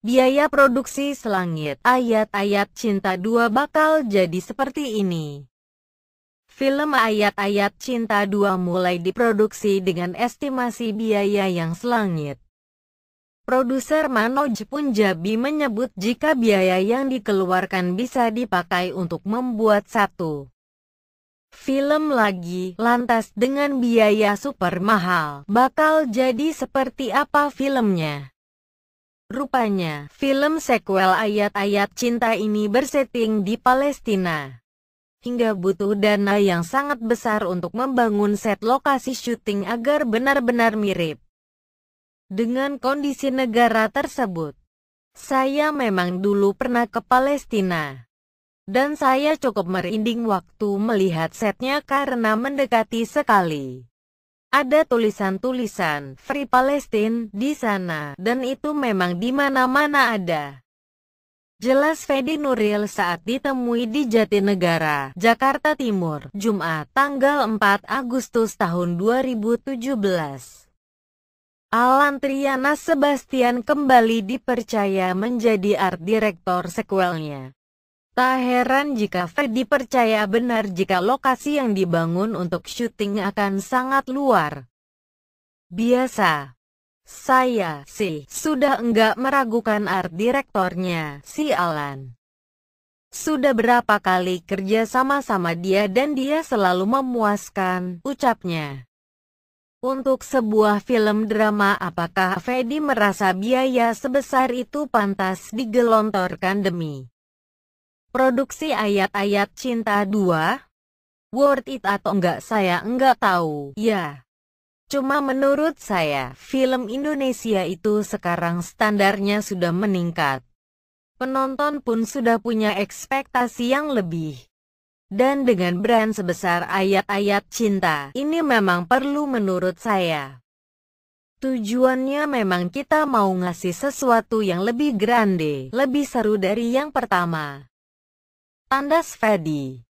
Biaya produksi selangit ayat-ayat cinta dua bakal jadi seperti ini. Film ayat-ayat cinta dua mulai diproduksi dengan estimasi biaya yang selangit. Produser Manoj Punjabi menyebut jika biaya yang dikeluarkan bisa dipakai untuk membuat satu film lagi, lantas dengan biaya super mahal, bakal jadi seperti apa filmnya? Rupanya, film sequel ayat-ayat cinta ini bersetting di Palestina. Hingga butuh dana yang sangat besar untuk membangun set lokasi syuting agar benar-benar mirip. Dengan kondisi negara tersebut, saya memang dulu pernah ke Palestina. Dan saya cukup merinding waktu melihat setnya karena mendekati sekali. Ada tulisan-tulisan Free Palestine di sana, dan itu memang di mana-mana ada. Jelas Fedi Nuril saat ditemui di Jatinegara, Jakarta Timur, Jumat, tanggal 4 Agustus tahun 2017. Alan Triana Sebastian kembali dipercaya menjadi art director sequelnya. Tak heran jika Freddy percaya benar jika lokasi yang dibangun untuk syuting akan sangat luar biasa. Saya sih sudah enggak meragukan art direktornya, si Alan. Sudah berapa kali kerja sama-sama dia dan dia selalu memuaskan, ucapnya. Untuk sebuah film drama apakah Fedi merasa biaya sebesar itu pantas digelontorkan demi Produksi ayat-ayat cinta 2? Worth it atau enggak saya enggak tahu, ya. Cuma menurut saya, film Indonesia itu sekarang standarnya sudah meningkat. Penonton pun sudah punya ekspektasi yang lebih. Dan dengan brand sebesar ayat-ayat cinta, ini memang perlu menurut saya. Tujuannya memang kita mau ngasih sesuatu yang lebih grande, lebih seru dari yang pertama. Tanda Fedi